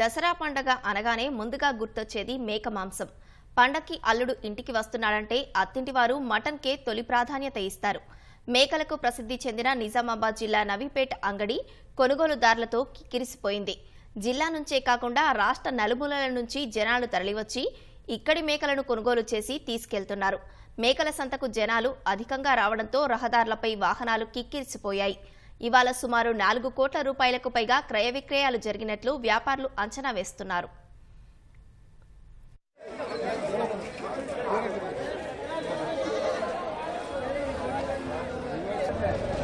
దసరా పండగ అనగానే ముందుగా గుర్తొచ్చేది మేక మాంసం పండక్కి అల్లుడు ఇంటికి వస్తున్నాడంటే అత్తింటి వారు మటన్కే తొలి ప్రాధాన్యత ఇస్తారు మేకలకు ప్రసిద్ధి చెందిన నిజామాబాద్ జిల్లా నవీపేట అంగడి కొనుగోలుదారులతో కిరిసిపోయింది జిల్లా నుంచే కాకుండా రాష్ట్ర నలుమూలల నుంచి జనాలు తరలివచ్చి ఇక్కడి మేకలను కొనుగోలు చేసి తీసుకెళ్తున్నారు మేకల సంతకు జనాలు అధికంగా రావడంతో రహదారులపై వాహనాలు కిక్కిరిసిపోయాయి ఇవాళ సుమారు నాలుగు కోట్ల రూపాయలకు పైగా క్రయ విక్రయాలు జరిగినట్లు వ్యాపారులు అంచనా వేస్తున్నారు Thank you.